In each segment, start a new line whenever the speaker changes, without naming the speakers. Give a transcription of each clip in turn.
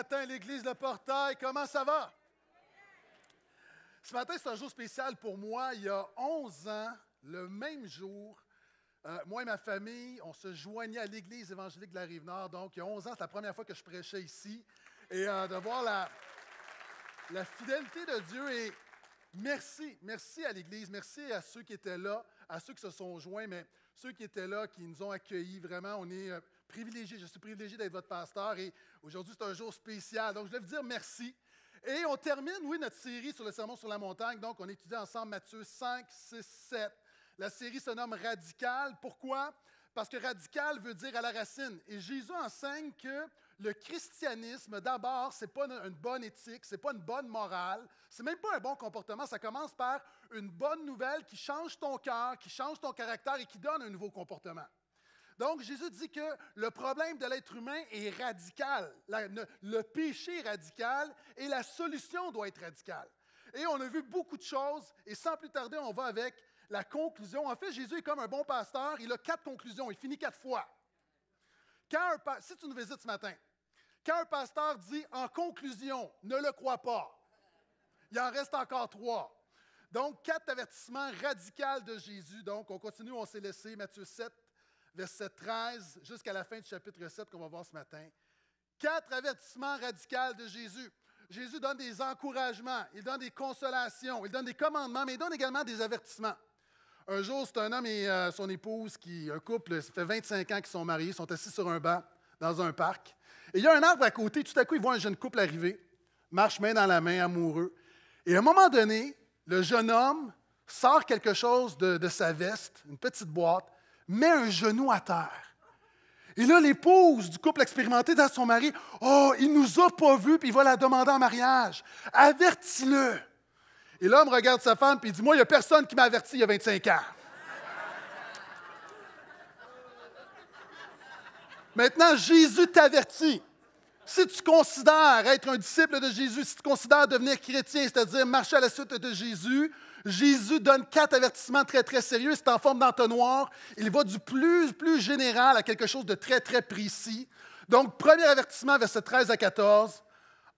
matin, l'Église Le Portail, comment ça va? Ce matin, c'est un jour spécial pour moi. Il y a 11 ans, le même jour, euh, moi et ma famille, on se joignait à l'Église évangélique de la Rive-Nord. Donc, il y a 11 ans, c'est la première fois que je prêchais ici. Et euh, de voir la, la fidélité de Dieu et merci, merci à l'Église, merci à ceux qui étaient là, à ceux qui se sont joints, mais ceux qui étaient là, qui nous ont accueillis, vraiment, on est euh, privilégié. Je suis privilégié d'être votre pasteur et aujourd'hui, c'est un jour spécial. Donc, je vais vous dire merci. Et on termine, oui, notre série sur le sermon sur la montagne. Donc, on étudie ensemble Matthieu 5, 6, 7. La série se nomme Radical. Pourquoi? Parce que radical veut dire à la racine. Et Jésus enseigne que le christianisme, d'abord, ce n'est pas une bonne éthique, ce n'est pas une bonne morale, c'est même pas un bon comportement. Ça commence par une bonne nouvelle qui change ton cœur, qui change ton caractère et qui donne un nouveau comportement. Donc Jésus dit que le problème de l'être humain est radical, le péché est radical et la solution doit être radicale. Et on a vu beaucoup de choses et sans plus tarder, on va avec la conclusion. En fait, Jésus est comme un bon pasteur, il a quatre conclusions, il finit quatre fois. Quand un, si tu nous visites ce matin, quand un pasteur dit en conclusion, ne le crois pas, il en reste encore trois. Donc, quatre avertissements radicaux de Jésus. Donc, on continue, on s'est laissé, Matthieu 7, verset 13 jusqu'à la fin du chapitre 7 qu'on va voir ce matin. Quatre avertissements radicaux de Jésus. Jésus donne des encouragements, il donne des consolations, il donne des commandements, mais il donne également des avertissements. Un jour, c'est un homme et euh, son épouse, qui, un couple, ça fait 25 ans qu'ils sont mariés, sont assis sur un banc dans un parc. Et il y a un arbre à côté, tout à coup, ils voient un jeune couple arriver, marche main dans la main, amoureux. Et à un moment donné, le jeune homme sort quelque chose de sa veste, une petite boîte, met un genou à terre. Et là, l'épouse du couple expérimenté dans son mari, oh, il nous a pas vus, puis il va la demander en mariage. Avertis-le. Et l'homme regarde sa femme, puis il dit, moi, il n'y a personne qui m'a averti il y a 25 ans. Maintenant, Jésus t'avertit si tu considères être un disciple de Jésus, si tu considères devenir chrétien, c'est-à-dire marcher à la suite de Jésus, Jésus donne quatre avertissements très, très sérieux. C'est en forme d'entonnoir. Il va du plus, plus général à quelque chose de très, très précis. Donc, premier avertissement, verset 13 à 14.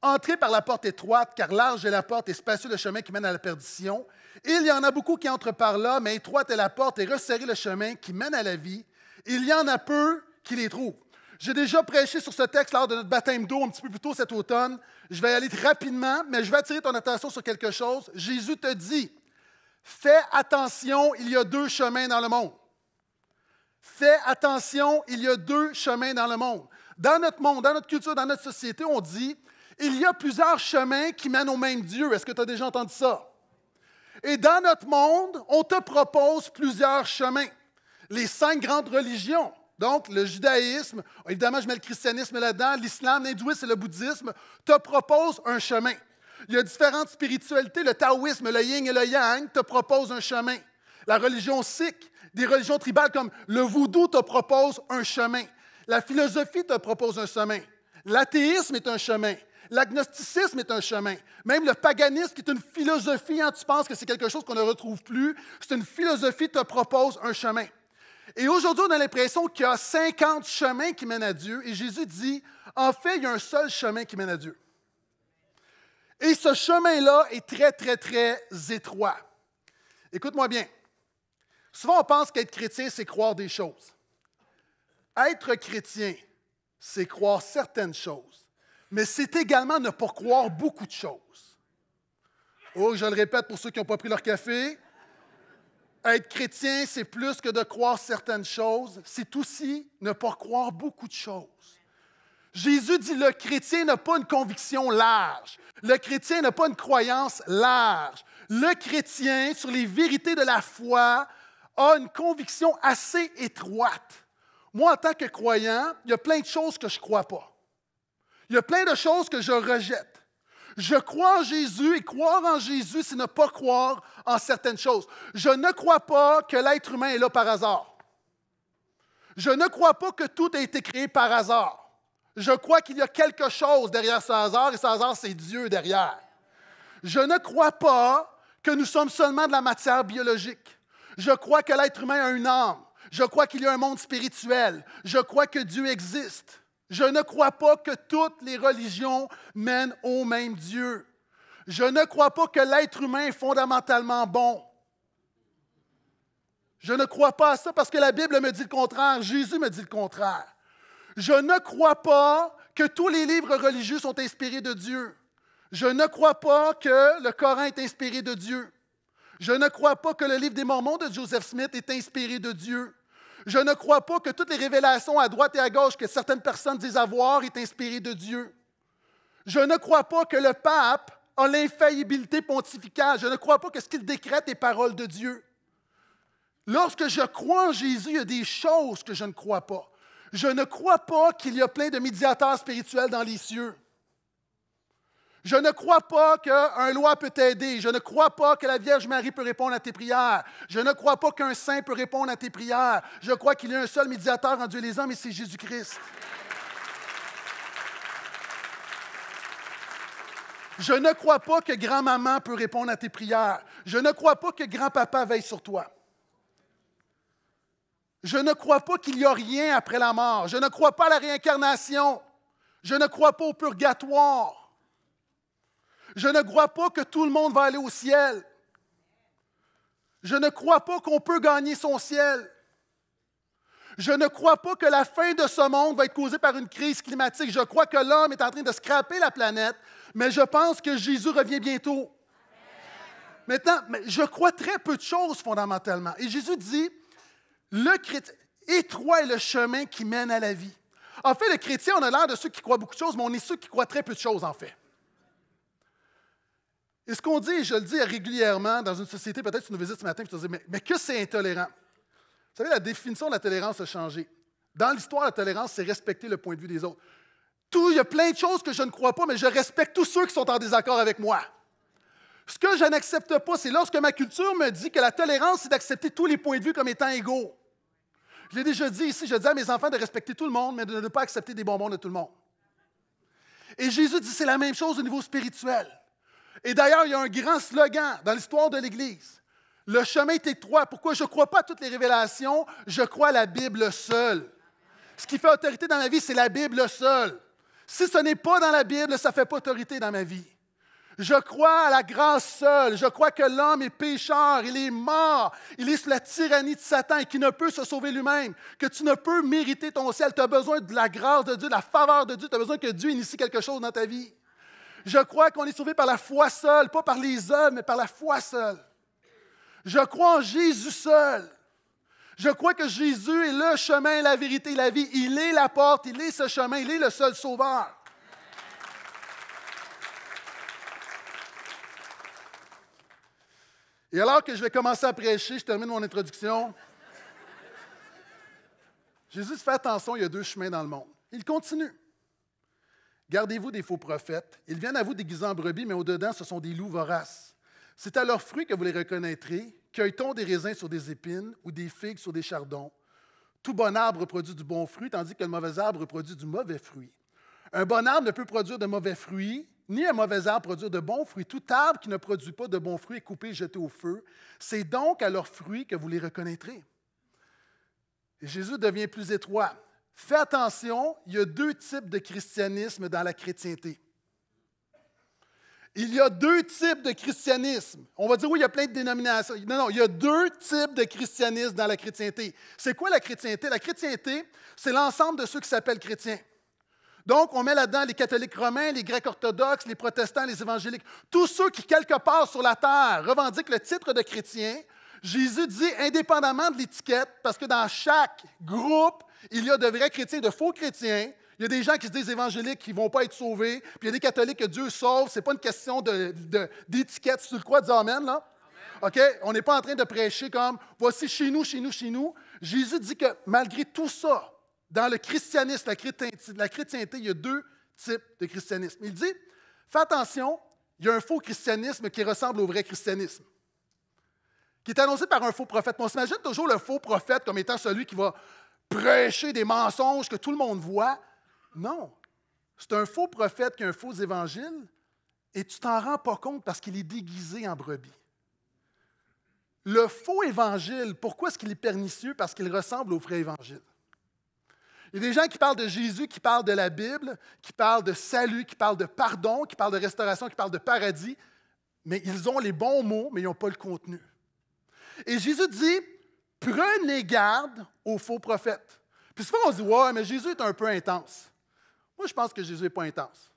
Entrez par la porte étroite, car large est la porte et spacieux le chemin qui mène à la perdition. Il y en a beaucoup qui entrent par là, mais étroite est la porte et resserré le chemin qui mène à la vie. Il y en a peu qui les trouvent. J'ai déjà prêché sur ce texte lors de notre baptême d'eau un petit peu plus tôt cet automne. Je vais y aller rapidement, mais je vais attirer ton attention sur quelque chose. Jésus te dit, fais attention, il y a deux chemins dans le monde. Fais attention, il y a deux chemins dans le monde. Dans notre monde, dans notre culture, dans notre société, on dit, il y a plusieurs chemins qui mènent au même Dieu. Est-ce que tu as déjà entendu ça? Et dans notre monde, on te propose plusieurs chemins. Les cinq grandes religions, donc, le judaïsme, évidemment, je mets le christianisme là-dedans, l'islam, l'hindouisme et le bouddhisme te proposent un chemin. Il y a différentes spiritualités. Le taoïsme, le yin et le yang te proposent un chemin. La religion sikh, des religions tribales comme le voodoo te propose un chemin. La philosophie te propose un chemin. L'athéisme est un chemin. L'agnosticisme est un chemin. Même le paganisme, qui est une philosophie, hein. tu penses que c'est quelque chose qu'on ne retrouve plus, c'est une philosophie qui te propose un chemin. Et aujourd'hui, on a l'impression qu'il y a 50 chemins qui mènent à Dieu. Et Jésus dit, en fait, il y a un seul chemin qui mène à Dieu. Et ce chemin-là est très, très, très étroit. Écoute-moi bien. Souvent, on pense qu'être chrétien, c'est croire des choses. Être chrétien, c'est croire certaines choses, mais c'est également ne pas croire beaucoup de choses. Oh, je le répète pour ceux qui n'ont pas pris leur café, être chrétien, c'est plus que de croire certaines choses, c'est aussi ne pas croire beaucoup de choses. Jésus dit le chrétien n'a pas une conviction large. Le chrétien n'a pas une croyance large. Le chrétien, sur les vérités de la foi, a une conviction assez étroite. Moi, en tant que croyant, il y a plein de choses que je ne crois pas. Il y a plein de choses que je rejette. Je crois en Jésus et croire en Jésus, c'est ne pas croire en certaines choses. Je ne crois pas que l'être humain est là par hasard. Je ne crois pas que tout a été créé par hasard. Je crois qu'il y a quelque chose derrière ce hasard et ce hasard, c'est Dieu derrière. Je ne crois pas que nous sommes seulement de la matière biologique. Je crois que l'être humain a une âme. Je crois qu'il y a un monde spirituel. Je crois que Dieu existe. Je ne crois pas que toutes les religions mènent au même Dieu. Je ne crois pas que l'être humain est fondamentalement bon. Je ne crois pas à ça parce que la Bible me dit le contraire, Jésus me dit le contraire. Je ne crois pas que tous les livres religieux sont inspirés de Dieu. Je ne crois pas que le Coran est inspiré de Dieu. Je ne crois pas que le livre des Mormons de Joseph Smith est inspiré de Dieu. Je ne crois pas que toutes les révélations à droite et à gauche que certaines personnes disent avoir est inspirée de Dieu. Je ne crois pas que le pape a l'infaillibilité pontificale. Je ne crois pas que ce qu'il décrète est parole de Dieu. Lorsque je crois en Jésus, il y a des choses que je ne crois pas. Je ne crois pas qu'il y a plein de médiateurs spirituels dans les cieux. Je ne crois pas qu'un loi peut t'aider. Je ne crois pas que la Vierge Marie peut répondre à tes prières. Je ne crois pas qu'un saint peut répondre à tes prières. Je crois qu'il y a un seul médiateur en Dieu les hommes et c'est Jésus-Christ. Je ne crois pas que grand-maman peut répondre à tes prières. Je ne crois pas que grand-papa veille sur toi. Je ne crois pas qu'il y a rien après la mort. Je ne crois pas à la réincarnation. Je ne crois pas au purgatoire. Je ne crois pas que tout le monde va aller au ciel. Je ne crois pas qu'on peut gagner son ciel. Je ne crois pas que la fin de ce monde va être causée par une crise climatique. Je crois que l'homme est en train de scraper la planète, mais je pense que Jésus revient bientôt. Maintenant, je crois très peu de choses fondamentalement. Et Jésus dit, le chrétien, étroit est le chemin qui mène à la vie. En fait, les chrétiens, on a l'air de ceux qui croient beaucoup de choses, mais on est ceux qui croient très peu de choses, en fait. Et ce qu'on dit, et je le dis régulièrement dans une société, peut-être tu nous visites ce matin et tu te dis mais, que c'est intolérant Vous savez, la définition de la tolérance a changé. Dans l'histoire, la tolérance, c'est respecter le point de vue des autres. Tout, il y a plein de choses que je ne crois pas, mais je respecte tous ceux qui sont en désaccord avec moi. Ce que je n'accepte pas, c'est lorsque ma culture me dit que la tolérance, c'est d'accepter tous les points de vue comme étant égaux. Je l'ai déjà dit ici, je dis à mes enfants de respecter tout le monde, mais de ne pas accepter des bonbons de tout le monde. Et Jésus dit, c'est la même chose au niveau spirituel. Et d'ailleurs, il y a un grand slogan dans l'histoire de l'Église. Le chemin est étroit. Pourquoi je ne crois pas à toutes les révélations, je crois à la Bible seule. Ce qui fait autorité dans ma vie, c'est la Bible seule. Si ce n'est pas dans la Bible, ça ne fait pas autorité dans ma vie. Je crois à la grâce seule. Je crois que l'homme est pécheur, il est mort, il est sous la tyrannie de Satan et qu'il ne peut se sauver lui-même, que tu ne peux mériter ton ciel. Tu as besoin de la grâce de Dieu, de la faveur de Dieu. Tu as besoin que Dieu initie quelque chose dans ta vie. Je crois qu'on est sauvé par la foi seule, pas par les hommes, mais par la foi seule. Je crois en Jésus seul. Je crois que Jésus est le chemin, la vérité, la vie. Il est la porte, il est ce chemin, il est le seul sauveur. Et alors que je vais commencer à prêcher, je termine mon introduction. Jésus fait attention, il y a deux chemins dans le monde. Il continue. Gardez-vous des faux prophètes. Ils viennent à vous déguisés en brebis, mais au-dedans, ce sont des loups voraces. C'est à leurs fruits que vous les reconnaîtrez. Cueille-t-on des raisins sur des épines ou des figues sur des chardons? Tout bon arbre produit du bon fruit, tandis que le mauvais arbre produit du mauvais fruit. Un bon arbre ne peut produire de mauvais fruits, ni un mauvais arbre produire de bons fruits. Tout arbre qui ne produit pas de bons fruits est coupé et jeté au feu. C'est donc à leurs fruits que vous les reconnaîtrez. Jésus devient plus étroit. Fais attention, il y a deux types de christianisme dans la chrétienté. Il y a deux types de christianisme. On va dire, oui, il y a plein de dénominations. Non, non, il y a deux types de christianisme dans la chrétienté. C'est quoi la chrétienté? La chrétienté, c'est l'ensemble de ceux qui s'appellent chrétiens. Donc, on met là-dedans les catholiques romains, les grecs orthodoxes, les protestants, les évangéliques, tous ceux qui, quelque part sur la terre, revendiquent le titre de chrétien, Jésus dit, indépendamment de l'étiquette, parce que dans chaque groupe, il y a de vrais chrétiens, de faux chrétiens. Il y a des gens qui se disent évangéliques qui ne vont pas être sauvés. Puis il y a des catholiques que Dieu sauve. Ce n'est pas une question d'étiquette. sur quoi dire Amen, là? On n'est pas en train de prêcher comme voici chez nous, chez nous, chez nous. Jésus dit que malgré tout ça, dans le christianisme, la chrétienté, la chrétienté il y a deux types de christianisme. Il dit fais attention, il y a un faux christianisme qui ressemble au vrai christianisme qui est annoncé par un faux prophète. On s'imagine toujours le faux prophète comme étant celui qui va prêcher des mensonges que tout le monde voit. Non, c'est un faux prophète qui a un faux évangile et tu t'en rends pas compte parce qu'il est déguisé en brebis. Le faux évangile, pourquoi est-ce qu'il est pernicieux? Parce qu'il ressemble au vrai évangile. Il y a des gens qui parlent de Jésus, qui parlent de la Bible, qui parlent de salut, qui parlent de pardon, qui parlent de restauration, qui parlent de paradis, mais ils ont les bons mots, mais ils n'ont pas le contenu. Et Jésus dit, prenez garde aux faux prophètes. Puis souvent, on se dit, ouais, mais Jésus est un peu intense. Moi, je pense que Jésus n'est pas intense.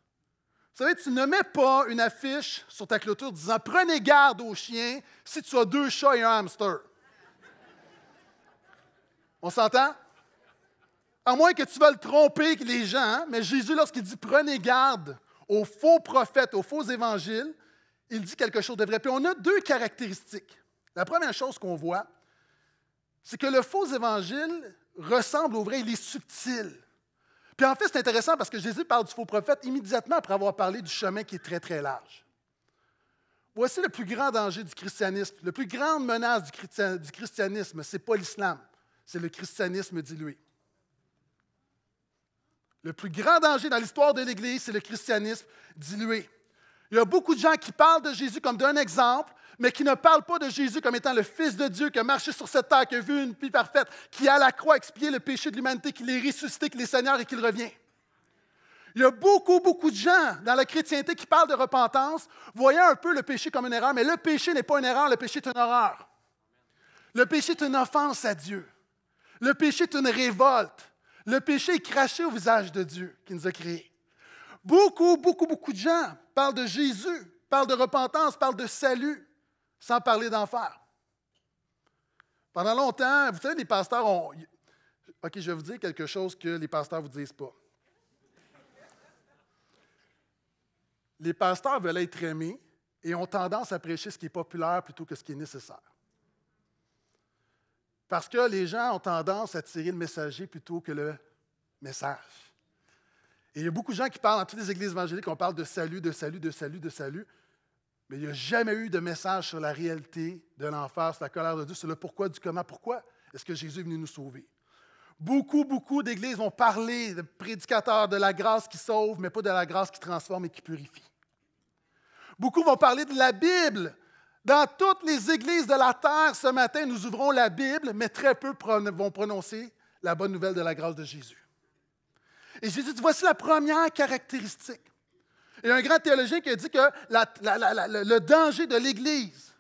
Vous savez, tu ne mets pas une affiche sur ta clôture disant Prenez garde aux chiens si tu as deux chats et un hamster. On s'entend? À moins que tu veuilles tromper les gens, hein, mais Jésus, lorsqu'il dit Prenez garde aux faux prophètes, aux faux évangiles, il dit quelque chose de vrai. Puis on a deux caractéristiques. La première chose qu'on voit, c'est que le faux évangile ressemble au vrai, il est subtil. Puis en fait, c'est intéressant parce que Jésus parle du faux prophète immédiatement après avoir parlé du chemin qui est très, très large. Voici le plus grand danger du christianisme. La plus grande menace du christianisme, ce n'est pas l'islam, c'est le christianisme dilué. Le plus grand danger dans l'histoire de l'Église, c'est le christianisme dilué. Il y a beaucoup de gens qui parlent de Jésus comme d'un exemple, mais qui ne parlent pas de Jésus comme étant le Fils de Dieu qui a marché sur cette terre, qui a vu une vie parfaite, qui a à la croix expié le péché de l'humanité, qui l'est ressuscité, qui l'est Seigneur et qui revient. Il y a beaucoup, beaucoup de gens dans la chrétienté qui parlent de repentance, voyant un peu le péché comme une erreur, mais le péché n'est pas une erreur, le péché est une horreur. Le péché est une offense à Dieu. Le péché est une révolte. Le péché est craché au visage de Dieu qui nous a créés. Beaucoup, beaucoup, beaucoup de gens parlent de Jésus, parlent de repentance, parlent de salut, sans parler d'enfer. Pendant longtemps, vous savez, les pasteurs ont... OK, je vais vous dire quelque chose que les pasteurs ne vous disent pas. Les pasteurs veulent être aimés et ont tendance à prêcher ce qui est populaire plutôt que ce qui est nécessaire. Parce que les gens ont tendance à tirer le messager plutôt que le message. Et il y a beaucoup de gens qui parlent dans toutes les églises évangéliques, on parle de salut, de salut, de salut, de salut. Mais il n'y a jamais eu de message sur la réalité de l'enfer, sur la colère de Dieu, sur le pourquoi du comment. Pourquoi est-ce que Jésus est venu nous sauver? Beaucoup, beaucoup d'églises vont parler, de prédicateurs de la grâce qui sauve, mais pas de la grâce qui transforme et qui purifie. Beaucoup vont parler de la Bible. Dans toutes les églises de la terre ce matin, nous ouvrons la Bible, mais très peu vont prononcer la bonne nouvelle de la grâce de Jésus. Et Jésus dit, voici la première caractéristique. Il y a un grand théologien qui a dit que le danger de l'Église,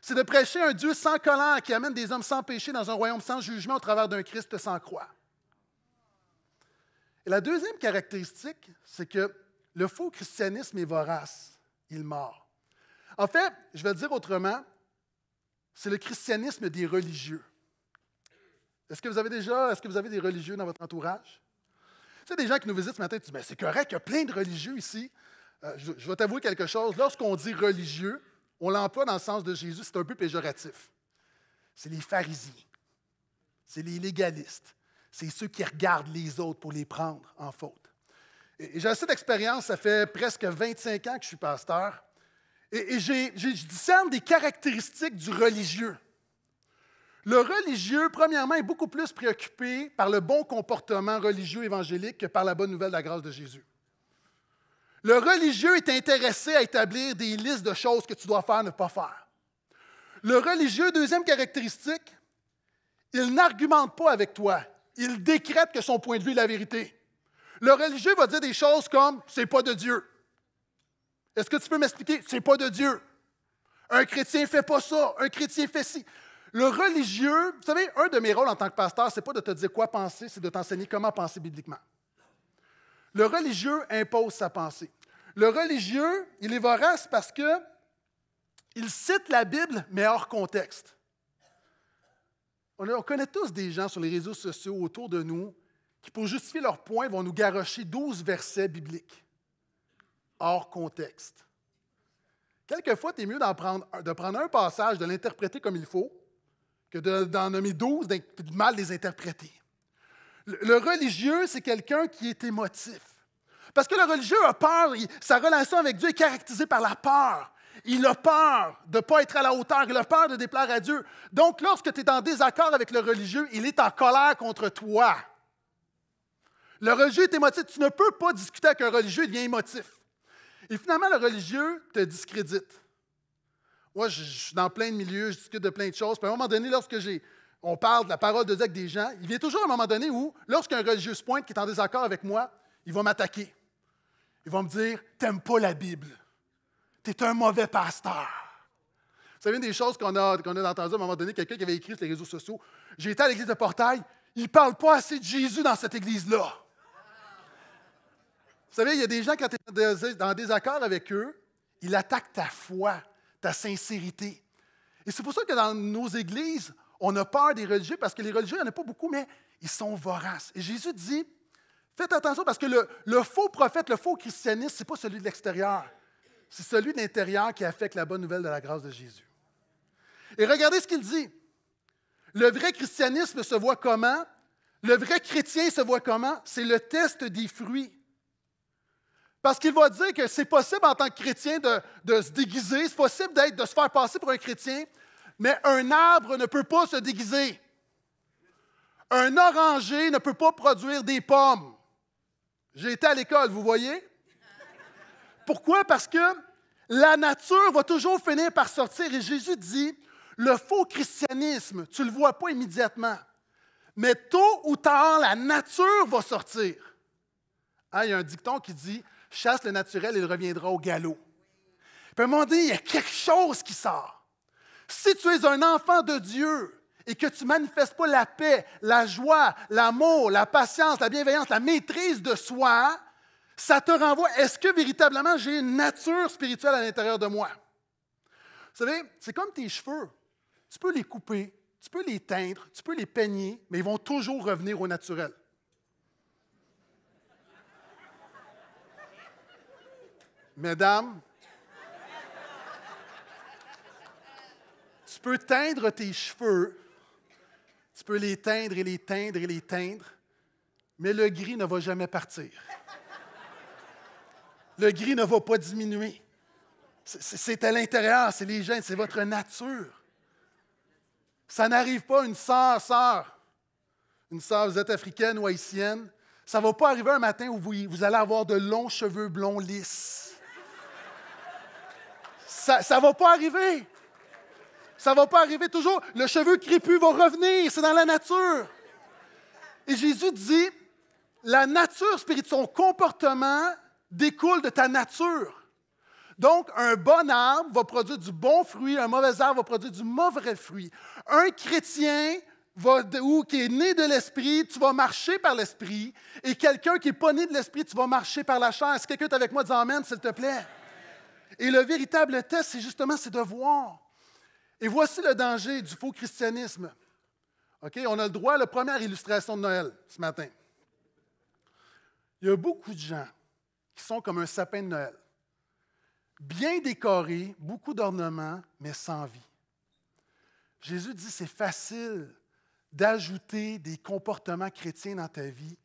c'est de prêcher un Dieu sans colère qui amène des hommes sans péché dans un royaume sans jugement au travers d'un Christ sans croix. Et la deuxième caractéristique, c'est que le faux christianisme est vorace, il mord. En fait, je vais le dire autrement, c'est le christianisme des religieux. Est-ce que vous avez déjà, est-ce que vous avez des religieux dans votre entourage? Tu sais, des gens qui nous visitent ce matin, tu dis, mais c'est correct, il y a plein de religieux ici. Euh, je, vais t'avouer quelque chose. Lorsqu'on dit religieux, on l'emploie dans le sens de Jésus, c'est un peu péjoratif. C'est les pharisiens, c'est les légalistes, c'est ceux qui regardent les autres pour les prendre en faute. Et, j'ai assez d'expérience, ça fait presque 25 ans que je suis pasteur, et, je discerne des caractéristiques du religieux. Le religieux, premièrement, est beaucoup plus préoccupé par le bon comportement religieux évangélique que par la bonne nouvelle de la grâce de Jésus. Le religieux est intéressé à établir des listes de choses que tu dois faire, ne pas faire. Le religieux, deuxième caractéristique, il n'argumente pas avec toi. Il décrète que son point de vue est la vérité. Le religieux va dire des choses comme c'est pas de Dieu. Est-ce que tu peux m'expliquer? C'est pas de Dieu. Un chrétien fait pas ça. Un chrétien fait ci. Le religieux, vous savez, un de mes rôles en tant que pasteur, c'est pas de te dire quoi penser, c'est de t'enseigner comment penser bibliquement. Le religieux impose sa pensée. Le religieux, il est vorace parce que il cite la Bible, mais hors contexte. On, connaît tous des gens sur les réseaux sociaux autour de nous qui, pour justifier leur point, vont nous garrocher 12 versets bibliques hors contexte. Quelquefois, tu es mieux de prendre un passage, de l'interpréter comme il faut, que d'en nommer 12, de mal les interpréter. Le religieux, c'est quelqu'un qui est émotif. Parce que le religieux a peur, sa relation avec Dieu est caractérisée par la peur. Il a peur de ne pas être à la hauteur, il a peur de déplaire à Dieu. Donc, lorsque tu es en désaccord avec le religieux, il est en colère contre toi. Le religieux est émotif. Tu ne peux pas discuter avec un religieux, il devient émotif. Et finalement, le religieux te discrédite. Moi, je, suis dans plein de milieux, je discute de plein de choses. Puis à un moment donné, lorsque j'ai, on parle de la parole de Dieu avec des gens, il vient toujours un moment donné où, lorsqu'un religieux se pointe qui est en désaccord avec moi, il va m'attaquer. Il va me dire T'aimes pas la Bible. Tu es un mauvais pasteur. Vous savez, une des choses qu'on a, qu'on entendues à un moment donné, quelqu'un qui avait écrit sur les réseaux sociaux J'ai été à l'église de Portail, il ne parle pas assez de Jésus dans cette église-là. Vous savez, il y a des gens, quand tu es en désaccord avec eux, ils attaquent ta foi, la sincérité. Et c'est pour ça que dans nos églises, on a peur des religieux parce que les religieux, il n'y en a pas beaucoup, mais ils sont voraces. Et Jésus dit, faites attention parce que le, faux prophète, le faux christianisme, ce n'est pas celui de l'extérieur. C'est celui de l'intérieur qui affecte la bonne nouvelle de la grâce de Jésus. Et regardez ce qu'il dit. Le vrai christianisme se voit comment? Le vrai chrétien se voit comment? C'est le test des fruits. Parce qu'il va dire que c'est possible en tant que chrétien de, se déguiser, c'est possible d'être, de se faire passer pour un chrétien, mais un arbre ne peut pas se déguiser. Un oranger ne peut pas produire des pommes. J'ai été à l'école, vous voyez? Pourquoi? Parce que la nature va toujours finir par sortir. Et Jésus dit, le faux christianisme, tu ne le vois pas immédiatement, mais tôt ou tard, la nature va sortir. Ah, il y a un dicton qui dit, chasse le naturel, il reviendra au galop. Puis à un moment il y a quelque chose qui sort. Si tu es un enfant de Dieu et que tu ne manifestes pas la paix, la joie, l'amour, la patience, la bienveillance, la maîtrise de soi, ça te renvoie, est-ce que véritablement j'ai une nature spirituelle à l'intérieur de moi? Vous savez, c'est comme tes cheveux. Tu peux les couper, tu peux les teindre, tu peux les peigner, mais ils vont toujours revenir au naturel. Mesdames, tu peux teindre tes cheveux, tu peux les teindre et les teindre et les teindre, mais le gris ne va jamais partir. Le gris ne va pas diminuer. C'est à l'intérieur, c'est les gènes, c'est votre nature. Ça n'arrive pas une sœur, sœur. Une sœur, vous êtes africaine ou haïtienne. Ça ne va pas arriver un matin où vous, vous allez avoir de longs cheveux blonds lisses. Ça ne va pas arriver. Ça ne va pas arriver toujours. Le cheveu crépu va revenir. C'est dans la nature. Et Jésus dit, la nature spirituelle, son comportement découle de ta nature. Donc, un bon arbre va produire du bon fruit, un mauvais arbre va produire du mauvais fruit. Un chrétien va, ou qui est né de l'esprit, tu vas marcher par l'esprit. Et quelqu'un qui n'est pas né de l'esprit, tu vas marcher par la chair. Est-ce que quelqu'un est avec moi? Dis Amen, s'il te plaît. Et le véritable test, c'est justement c'est de voir. Et voici le danger du faux christianisme. OK, on a le droit à la première illustration de Noël ce matin. Il y a beaucoup de gens qui sont comme un sapin de Noël. Bien décoré, beaucoup d'ornements, mais sans vie. Jésus dit c'est facile d'ajouter des comportements chrétiens dans ta vie,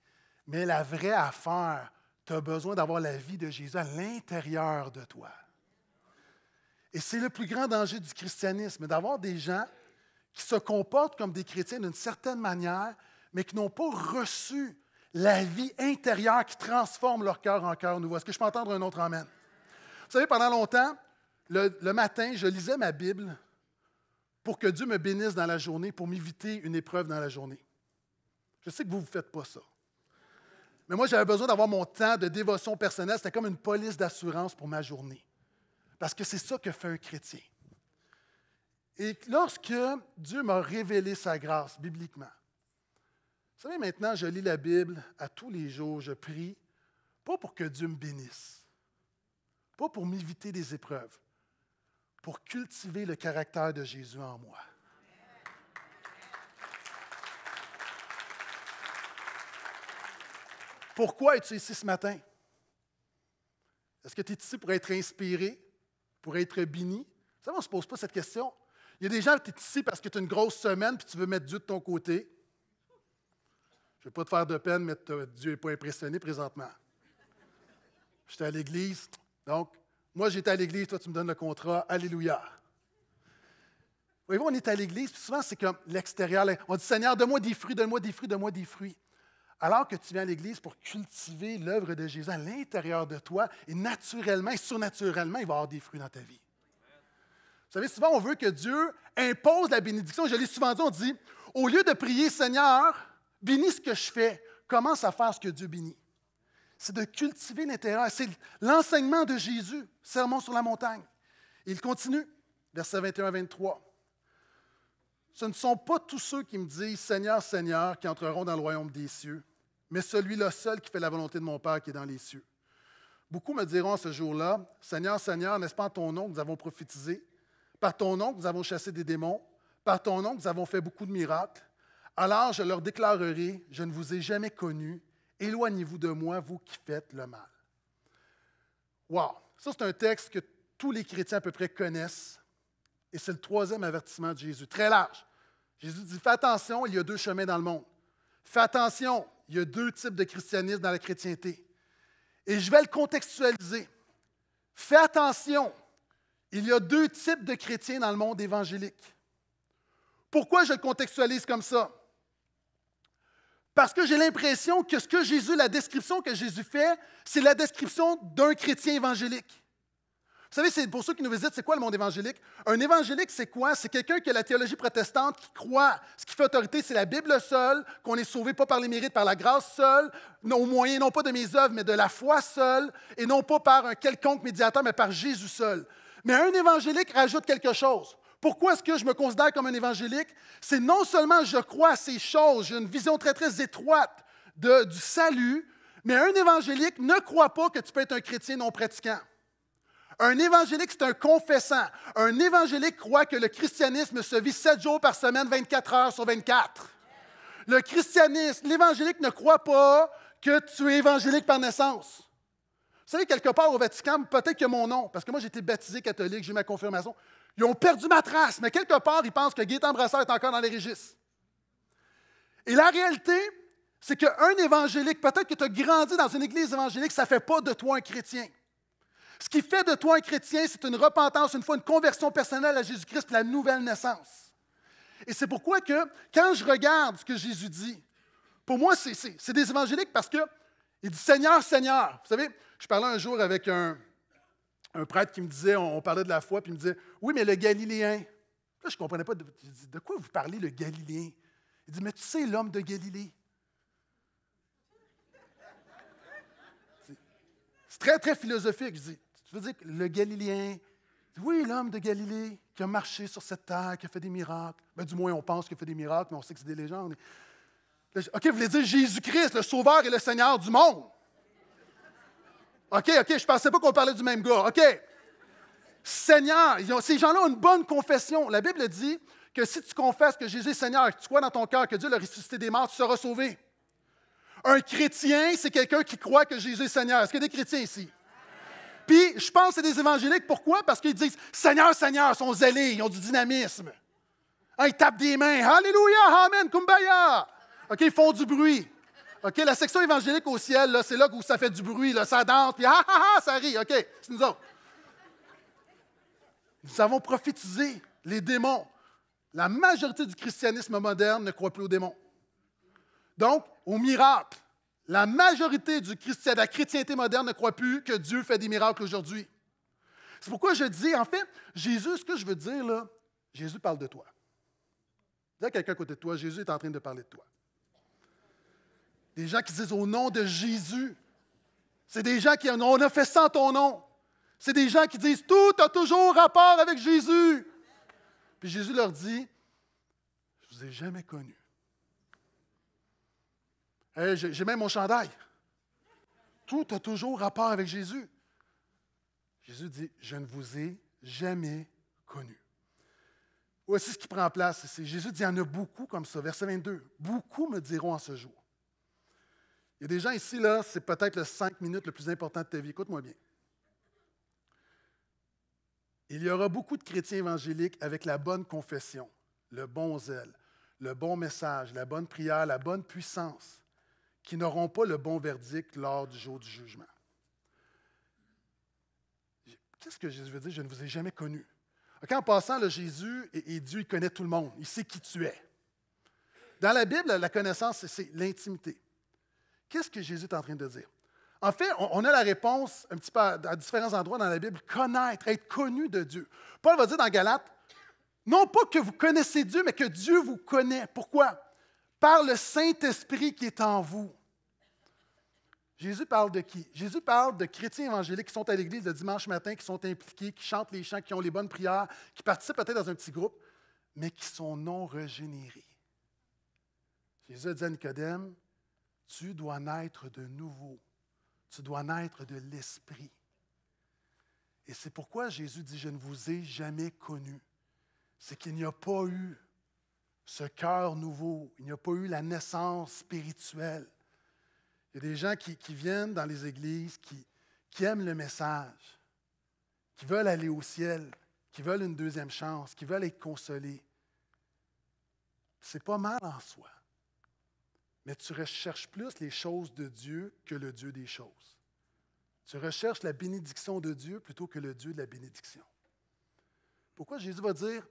mais la vraie affaire, tu as besoin d'avoir la vie de Jésus à l'intérieur de toi. Et c'est le plus grand danger du christianisme, d'avoir des gens qui se comportent comme des chrétiens d'une certaine manière, mais qui n'ont pas reçu la vie intérieure qui transforme leur cœur en cœur nouveau. Est-ce que je peux entendre un autre Amen? Vous savez, pendant longtemps, le, matin, je lisais ma Bible pour que Dieu me bénisse dans la journée, pour m'éviter une épreuve dans la journée. Je sais que vous ne vous faites pas ça. Mais moi, j'avais besoin d'avoir mon temps de dévotion personnelle. C'était comme une police d'assurance pour ma journée. Parce que c'est ça que fait un chrétien. Et lorsque Dieu m'a révélé sa grâce bibliquement, vous savez, maintenant, je lis la Bible à tous les jours, je prie, pas pour que Dieu me bénisse, pas pour m'éviter des épreuves, pour cultiver le caractère de Jésus en moi. Pourquoi es-tu ici ce matin? Est-ce que tu es ici pour être inspiré, pour être béni? Ça, on ne se pose pas cette question. Il y a des gens, qui es ici parce que tu as une grosse semaine puis tu veux mettre Dieu de ton côté. Je ne vais pas te faire de peine, mais Dieu n'est pas impressionné présentement. J'étais à l'église, donc moi j'étais à l'église, toi tu me donnes le contrat, alléluia. voyez on est à l'église, puis souvent c'est comme l'extérieur. On dit Seigneur, donne-moi des fruits, donne-moi des fruits, donne-moi des fruits. Alors que tu viens à l'Église pour cultiver l'œuvre de Jésus à l'intérieur de toi, et naturellement et surnaturellement, il va avoir des fruits dans ta vie. Vous savez, souvent, on veut que Dieu impose la bénédiction. Je l'ai souvent dit, on dit, au lieu de prier, Seigneur, bénis ce que je fais, commence à faire ce que Dieu bénit. C'est de cultiver l'intérieur. C'est l'enseignement de Jésus, sermon sur la montagne. Il continue, verset 21-23. à Ce ne sont pas tous ceux qui me disent Seigneur, Seigneur, qui entreront dans le royaume des cieux, mais celui-là seul qui fait la volonté de mon Père qui est dans les cieux. Beaucoup me diront ce jour-là, Seigneur, Seigneur, n'est-ce pas en ton nom que nous avons prophétisé? Par ton nom que nous avons chassé des démons? Par ton nom que nous avons fait beaucoup de miracles? Alors je leur déclarerai, je ne vous ai jamais connu, éloignez-vous de moi, vous qui faites le mal. Wow! Ça, c'est un texte que tous les chrétiens à peu près connaissent, et c'est le troisième avertissement de Jésus, très large. Jésus dit, fais attention, il y a deux chemins dans le monde. Fais attention, il y a deux types de christianisme dans la chrétienté. Et je vais le contextualiser. Fais attention, il y a deux types de chrétiens dans le monde évangélique. Pourquoi je le contextualise comme ça? Parce que j'ai l'impression que ce que Jésus, la description que Jésus fait, c'est la description d'un chrétien évangélique. Vous savez, c'est pour ceux qui nous visitent, c'est quoi le monde évangélique? Un évangélique, c'est quoi? C'est quelqu'un qui a la théologie protestante, qui croit. Ce qui fait autorité, c'est la Bible seule, qu'on est sauvé pas par les mérites, par la grâce seule, non, au moyen non pas de mes œuvres, mais de la foi seule, et non pas par un quelconque médiateur, mais par Jésus seul. Mais un évangélique rajoute quelque chose. Pourquoi est-ce que je me considère comme un évangélique? C'est non seulement je crois à ces choses, j'ai une vision très, très étroite du salut, mais un évangélique ne croit pas que tu peux être un chrétien non pratiquant. Un évangélique, c'est un confessant. Un évangélique croit que le christianisme se vit sept jours par semaine, 24 heures sur 24. Le christianisme, l'évangélique ne croit pas que tu es évangélique par naissance. Vous savez, quelque part au Vatican, peut-être que mon nom, parce que moi j'ai été baptisé catholique, j'ai ma confirmation, ils ont perdu ma trace, mais quelque part ils pensent que Gaétan Brassard est encore dans les registres. Et la réalité, c'est qu'un évangélique, peut-être que tu as grandi dans une église évangélique, ça ne fait pas de toi un chrétien. Ce qui fait de toi un chrétien, c'est une repentance, une fois une conversion personnelle à Jésus-Christ, la nouvelle naissance. Et c'est pourquoi que quand je regarde ce que Jésus dit, pour moi, c'est des évangéliques parce que il dit Seigneur, Seigneur. Vous savez, je parlais un jour avec un, prêtre qui me disait, on, parlait de la foi, puis il me disait, oui, mais le Galiléen. Là, je ne comprenais pas. De, de quoi vous parlez, le Galiléen? Il dit, mais tu sais, l'homme de Galilée. C'est très, très philosophique. Je dis, je veux dire, le Galiléen, oui, l'homme de Galilée qui a marché sur cette terre, qui a fait des miracles. Ben, du moins, on pense qu'il a fait des miracles, mais on sait que c'est des légendes. OK, vous voulez dire Jésus-Christ, le Sauveur et le Seigneur du monde. OK, OK, je pensais pas qu'on parlait du même gars. OK. Seigneur, ces gens-là ont une bonne confession. La Bible dit que si tu confesses que Jésus est Seigneur que tu crois dans ton cœur que Dieu l'a ressuscité des morts, tu seras sauvé. Un chrétien, c'est quelqu'un qui croit que Jésus est Seigneur. Est-ce qu'il y a des chrétiens ici? Puis je pense que c'est des évangéliques. Pourquoi? Parce qu'ils disent Seigneur, Seigneur, ils sont zélés, ils ont du dynamisme. ils tapent des mains. Alléluia, Amen, Kumbaya. OK, ils font du bruit. OK, la section évangélique au ciel, c'est là où ça fait du bruit, là, ça danse, puis ah, ah, ah, ça rit. OK, c'est nous autres. Nous avons prophétisé les démons. La majorité du christianisme moderne ne croit plus aux démons. Donc, au miracle. La majorité du de la chrétienté moderne ne croit plus que Dieu fait des miracles aujourd'hui. C'est pourquoi je dis, en fait, Jésus, ce que je veux dire, là, Jésus parle de toi. y a quelqu'un à côté de toi, Jésus est en train de parler de toi. Des gens qui disent au nom de Jésus. C'est des gens qui on a fait sans ton nom. C'est des gens qui disent tout a toujours rapport avec Jésus. Puis Jésus leur dit, je ne vous ai jamais connu. J'ai même mon chandail. Tout a toujours rapport avec Jésus. Jésus dit, je ne vous ai jamais connu. Voici ce qui prend place ici. Jésus dit, il y en a beaucoup comme ça. Verset 22, beaucoup me diront en ce jour. Il y a des gens ici, là, c'est peut-être le cinq minutes le plus important de ta vie. Écoute-moi bien. Il y aura beaucoup de chrétiens évangéliques avec la bonne confession, le bon zèle, le bon message, la bonne prière, la bonne puissance qui n'auront pas le bon verdict lors du jour du jugement. Qu'est-ce que Jésus veut dire? Je ne vous ai jamais connu. en passant, le Jésus et, Dieu, il connaît tout le monde. Il sait qui tu es. Dans la Bible, la connaissance, c'est l'intimité. Qu'est-ce que Jésus est en train de dire? En fait, on a la réponse un petit peu à, à différents endroits dans la Bible, connaître, être connu de Dieu. Paul va dire dans Galates, non pas que vous connaissez Dieu, mais que Dieu vous connaît. Pourquoi? par le Saint-Esprit qui est en vous. Jésus parle de qui? Jésus parle de chrétiens évangéliques qui sont à l'église le dimanche matin, qui sont impliqués, qui chantent les chants, qui ont les bonnes prières, qui participent peut-être dans un petit groupe, mais qui sont non régénérés. Jésus dit à Nicodème, tu dois naître de nouveau, tu dois naître de l'Esprit. Et c'est pourquoi Jésus dit, je ne vous ai jamais connu. C'est qu'il n'y a pas eu ce cœur nouveau. Il n'y a pas eu la naissance spirituelle. Il y a des gens qui, viennent dans les églises, qui, qui aiment le message, qui veulent aller au ciel, qui veulent une deuxième chance, qui veulent être consolés. C'est pas mal en soi. Mais tu recherches plus les choses de Dieu que le Dieu des choses. Tu recherches la bénédiction de Dieu plutôt que le Dieu de la bénédiction. Pourquoi Jésus va dire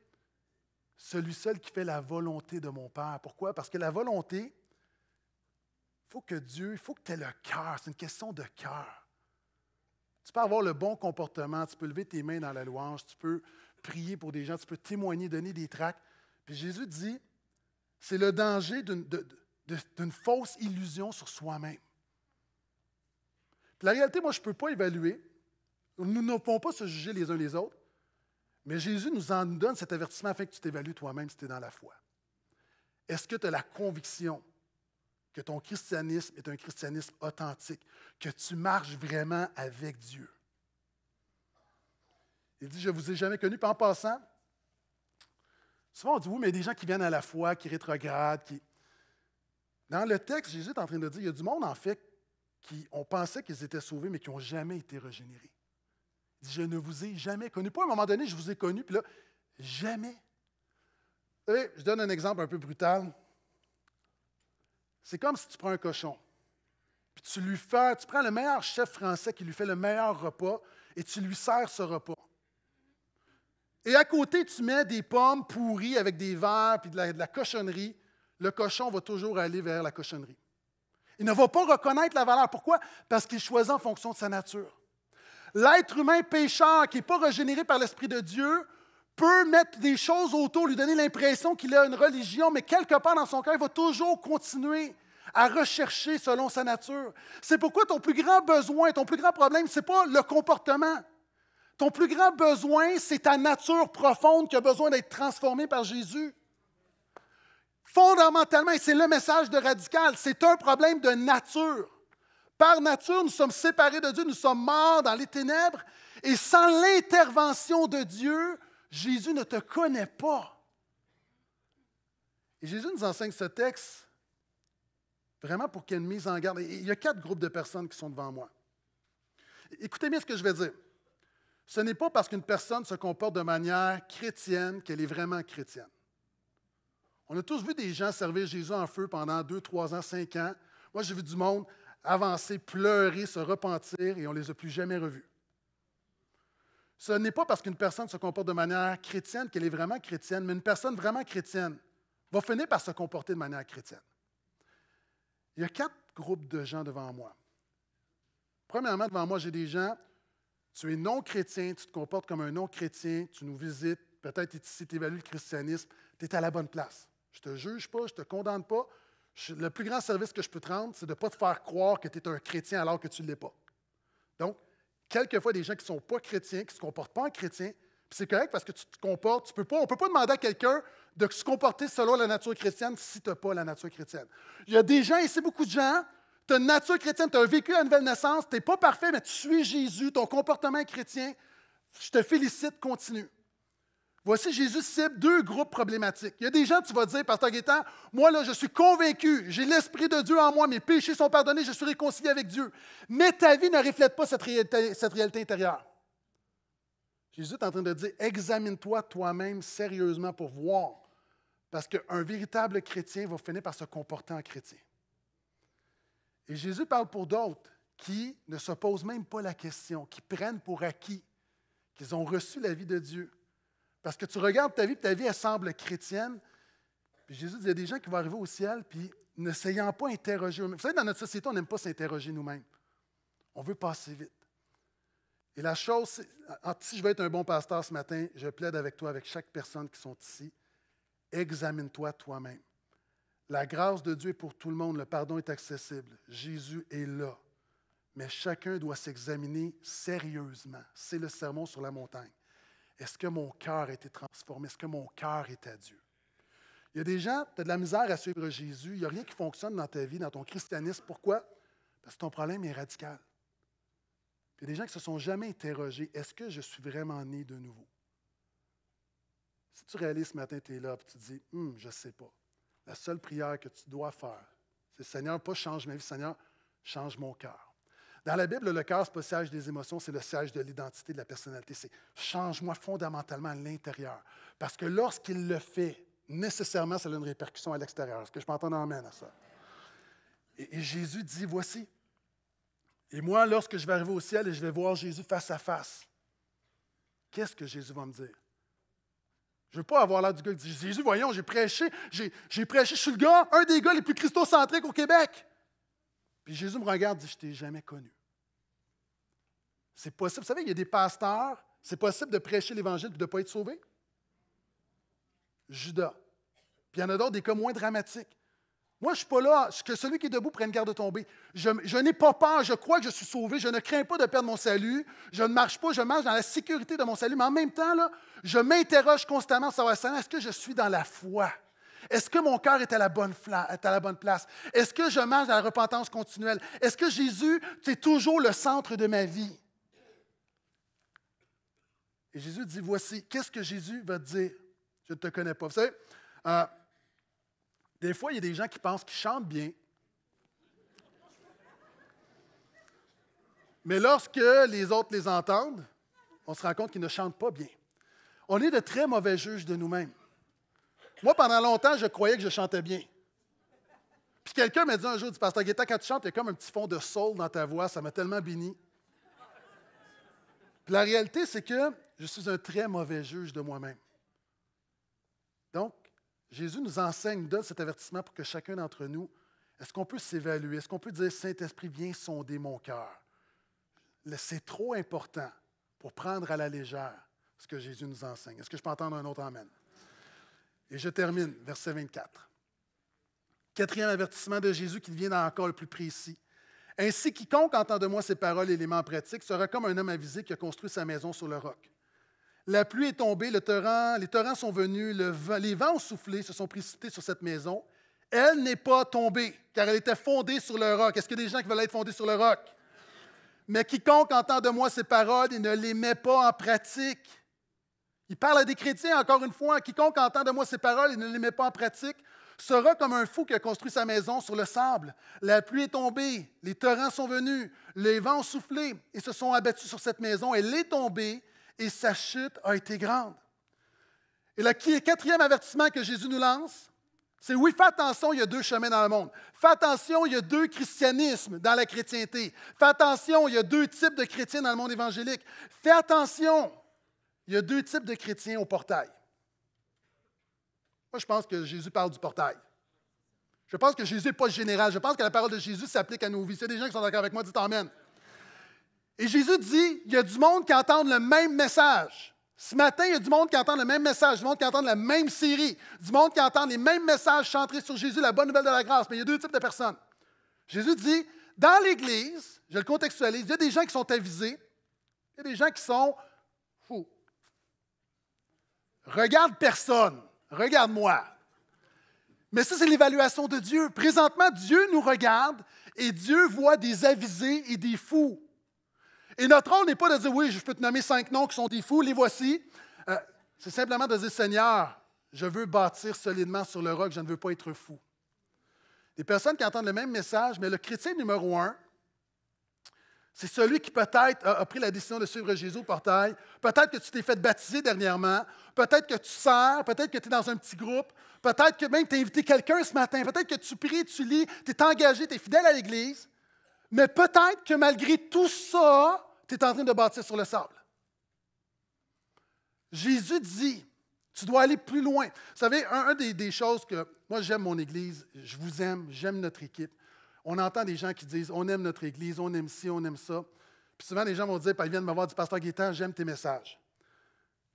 celui seul qui fait la volonté de mon Père. Pourquoi? Parce que la volonté, il faut que Dieu, il faut que tu aies le cœur. C'est une question de cœur. Tu peux avoir le bon comportement, tu peux lever tes mains dans la louange, tu peux prier pour des gens, tu peux témoigner, donner des tracts. Puis Jésus dit, c'est le danger d'une fausse illusion sur soi-même. La réalité, moi, je ne peux pas évaluer. Nous ne pouvons pas se juger les uns les autres. Mais Jésus nous en donne cet avertissement afin que tu t'évalues toi-même si tu es dans la foi. Est-ce que tu as la conviction que ton christianisme est un christianisme authentique, que tu marches vraiment avec Dieu? Il dit, je ne vous ai jamais connu. Puis en passant, souvent on dit, oui, mais des gens qui viennent à la foi, qui rétrogradent, qui... Dans le texte, Jésus est en train de dire, il y a du monde en fait qui ont pensé qu'ils étaient sauvés, mais qui n'ont jamais été régénérés dit, je ne vous ai jamais connu. Pas à un moment donné, je vous ai connu, puis là, jamais. je donne un exemple un peu brutal. C'est comme si tu prends un cochon, puis tu lui fais, tu prends le meilleur chef français qui lui fait le meilleur repas, et tu lui sers ce repas. Et à côté, tu mets des pommes pourries avec des verres puis de la cochonnerie. Le cochon va toujours aller vers la cochonnerie. Il ne va pas reconnaître la valeur. Pourquoi? Parce qu'il choisit en fonction de sa nature. L'être humain pécheur qui n'est pas régénéré par l'Esprit de Dieu peut mettre des choses autour, lui donner l'impression qu'il a une religion, mais quelque part dans son cœur, il va toujours continuer à rechercher selon sa nature. C'est pourquoi ton plus grand besoin, ton plus grand problème, ce n'est pas le comportement. Ton plus grand besoin, c'est ta nature profonde qui a besoin d'être transformée par Jésus. Fondamentalement, et c'est le message de radical, c'est un problème de nature. Par nature, nous sommes séparés de Dieu, nous sommes morts dans les ténèbres. Et sans l'intervention de Dieu, Jésus ne te connaît pas. Et Jésus nous enseigne ce texte vraiment pour qu'il y ait une mise en garde. il y a quatre groupes de personnes qui sont devant moi. Écoutez bien ce que je vais dire. Ce n'est pas parce qu'une personne se comporte de manière chrétienne qu'elle est vraiment chrétienne. On a tous vu des gens servir Jésus en feu pendant deux, trois ans, cinq ans. Moi, j'ai vu du monde avancer, pleurer, se repentir, et on ne les a plus jamais revus. Ce n'est pas parce qu'une personne se comporte de manière chrétienne qu'elle est vraiment chrétienne, mais une personne vraiment chrétienne va finir par se comporter de manière chrétienne. Il y a quatre groupes de gens devant moi. Premièrement, devant moi, j'ai des gens, tu es non chrétien, tu te comportes comme un non chrétien, tu nous visites, peut-être si tu évalues le christianisme, tu es à la bonne place. Je ne te juge pas, je ne te condamne pas, le plus grand service que je peux te rendre, c'est de ne pas te faire croire que tu es un chrétien alors que tu ne l'es pas. Donc, quelquefois, des gens qui ne sont pas chrétiens, qui ne se comportent pas en chrétien, c'est correct parce que tu te comportes, tu peux pas, on ne peut pas demander à quelqu'un de se comporter selon la nature chrétienne si tu n'as pas la nature chrétienne. Il y a des gens ici, beaucoup de gens, tu as une nature chrétienne, tu as vécu la nouvelle naissance, tu n'es pas parfait, mais tu suis Jésus, ton comportement est chrétien. Je te félicite, continue. Voici, Jésus cible deux groupes problématiques. Il y a des gens, tu vas dire, Pasteur Guétan, moi là, je suis convaincu, j'ai l'Esprit de Dieu en moi, mes péchés sont pardonnés, je suis réconcilié avec Dieu. Mais ta vie ne reflète pas cette cette réalité intérieure. Jésus est en train de dire, examine-toi toi-même sérieusement pour voir, parce qu'un véritable chrétien va finir par se comporter en chrétien. Et Jésus parle pour d'autres qui ne se posent même pas la question, qui prennent pour acquis qu'ils ont reçu la vie de Dieu, parce que tu regardes ta vie, puis ta vie, elle semble chrétienne. Puis Jésus dit, il y a des gens qui vont arriver au ciel, puis ne s'ayant pas interrogé eux-mêmes. Vous savez, dans notre société, on n'aime pas s'interroger nous-mêmes. On veut passer vite. Et la chose, si je veux être un bon pasteur ce matin, je plaide avec toi, avec chaque personne qui sont ici, examine-toi toi-même. La grâce de Dieu est pour tout le monde, le pardon est accessible, Jésus est là. Mais chacun doit s'examiner sérieusement. C'est le sermon sur la montagne. Est-ce que mon cœur a été transformé? Est-ce que mon cœur est à Dieu? Il y a des gens, tu as de la misère à suivre Jésus. Il n'y a rien qui fonctionne dans ta vie, dans ton christianisme. Pourquoi? Parce que ton problème est radical. Il y a des gens qui ne se sont jamais interrogés. Est-ce que je suis vraiment né de nouveau? Si tu réalises ce matin, tu es là et tu te dis, hum, je ne sais pas. La seule prière que tu dois faire, c'est Seigneur, pas change ma vie, Seigneur, change mon cœur. Dans la Bible, le cœur, ce pas le siège des émotions, c'est le siège de l'identité, de la personnalité. C'est change-moi fondamentalement à l'intérieur. Parce que lorsqu'il le fait, nécessairement, ça a une répercussion à l'extérieur. Est-ce que je m'entends en à ça? Et, Jésus dit, voici. Et moi, lorsque je vais arriver au ciel et je vais voir Jésus face à face, qu'est-ce que Jésus va me dire? Je ne veux pas avoir l'air du gars qui dit Jésus, voyons, j'ai prêché, j'ai prêché, je suis le gars, un des gars les plus christocentriques au Québec. Puis Jésus me regarde et dit, je t'ai jamais connu. C'est possible. Vous savez, il y a des pasteurs, c'est possible de prêcher l'Évangile et de ne pas être sauvé. Judas. Puis il y en a d'autres, des cas moins dramatiques. Moi, je ne suis pas là que celui qui est debout prenne garde de tomber. Je, n'ai pas peur, je crois que je suis sauvé, je ne crains pas de perdre mon salut, je ne marche pas, je marche dans la sécurité de mon salut, mais en même temps, là, je m'interroge constamment sur savoir, est-ce que je suis dans la foi? Est-ce que mon cœur est à la bonne, place? Est-ce que je marche dans la repentance continuelle? Est-ce que Jésus, c'est toujours le centre de ma vie? Et Jésus dit, voici, qu'est-ce que Jésus va te dire? Je ne te connais pas. Vous savez, euh, des fois, il y a des gens qui pensent qu'ils chantent bien. Mais lorsque les autres les entendent, on se rend compte qu'ils ne chantent pas bien. On est de très mauvais juges de nous-mêmes. Moi, pendant longtemps, je croyais que je chantais bien. Puis quelqu'un m'a dit un jour, du pasteur Guetta, quand tu chantes, il y a comme un petit fond de saule dans ta voix, ça m'a tellement béni. Puis la réalité, c'est que je suis un très mauvais juge de moi-même. Donc, Jésus nous enseigne, donne cet avertissement pour que chacun d'entre nous, est-ce qu'on peut s'évaluer? Est-ce qu'on peut dire, Saint-Esprit, viens sonder mon cœur? C'est trop important pour prendre à la légère ce que Jésus nous enseigne. Est-ce que je peux entendre un autre Amen? Et je termine, verset 24. Quatrième avertissement de Jésus qui devient encore le plus précis. Ainsi, quiconque entend de moi ces paroles et les met en pratique sera comme un homme avisé qui a construit sa maison sur le roc. La pluie est tombée, le torrent, les torrents sont venus, les vents ont soufflé, se sont précipités sur cette maison. Elle n'est pas tombée, car elle était fondée sur le roc. Est-ce que des gens qui veulent être fondés sur le roc? Mais quiconque entend de moi ces paroles et ne les met pas en pratique il parle à des chrétiens, encore une fois, quiconque entend de moi ces paroles et ne les met pas en pratique sera comme un fou qui a construit sa maison sur le sable. La pluie est tombée, les torrents sont venus, les vents ont soufflé et se sont abattus sur cette maison. Elle est tombée et sa chute a été grande. Et le quatrième avertissement que Jésus nous lance, c'est oui, fais attention, il y a deux chemins dans le monde. Fais attention, il y a deux christianismes dans la chrétienté. Fais attention, il y a deux types de chrétiens dans le monde évangélique. Fais attention, il y a deux types de chrétiens au portail. Moi, je pense que Jésus parle du portail. Je pense que Jésus n'est pas général. Je pense que la parole de Jésus s'applique à nos vies. S'il y a des gens qui sont d'accord avec moi, dites Amen. Et Jésus dit il y a du monde qui entend le même message. Ce matin, il y a du monde qui entend le même message, du monde qui entend la même série, du monde qui entend les mêmes messages chantés sur Jésus, la bonne nouvelle de la grâce. Mais il y a deux types de personnes. Jésus dit dans l'Église, je le contextualise, il y a des gens qui sont avisés, il y a des gens qui sont Regarde personne, regarde-moi. Mais ça, c'est l'évaluation de Dieu. Présentement, Dieu nous regarde et Dieu voit des avisés et des fous. Et notre rôle n'est pas de dire, oui, je peux te nommer cinq noms qui sont des fous, les voici. Euh, c'est simplement de dire, Seigneur, je veux bâtir solidement sur le roc, je ne veux pas être fou. Des personnes qui entendent le même message, mais le chrétien numéro un, c'est celui qui peut-être a, pris la décision de suivre Jésus au portail. Peut-être que tu t'es fait baptiser dernièrement. Peut-être que tu sers. Peut-être que tu es dans un petit groupe. Peut-être que même tu as invité quelqu'un ce matin. Peut-être que tu pries, tu lis, tu es engagé, tu es fidèle à l'Église. Mais peut-être que malgré tout ça, tu es en train de bâtir sur le sable. Jésus dit, tu dois aller plus loin. Vous savez, un, des, choses que moi j'aime mon Église, je vous aime, j'aime notre équipe. On entend des gens qui disent on aime notre Église, on aime ci, on aime ça. Puis souvent, les gens vont dire ils viennent me voir du pasteur Guétan, j'aime tes messages.